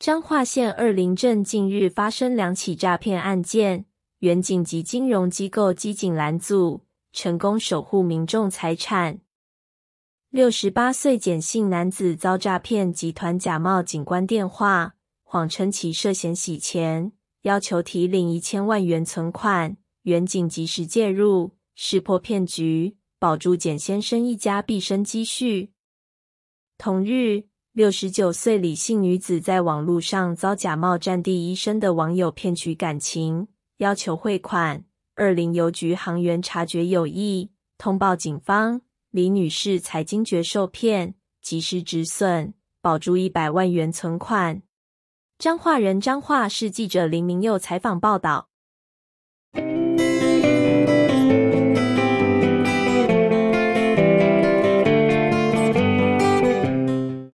彰化县二林镇近日发生两起诈骗案件，原警及金融机构机警拦阻，成功守护民众财产。六十八岁简姓男子遭诈骗集团假冒警官电话，谎称其涉嫌洗钱，要求提领一千万元存款。原警及时介入，识破骗局，保住简先生一家毕生积蓄。同日。六十九岁李姓女子在网络上遭假冒战地医生的网友骗取感情，要求汇款。二零邮局行员察觉有异，通报警方，李女士才惊觉受骗，及时止损，保住一百万元存款。彰化人张化市记者林明佑采访报道。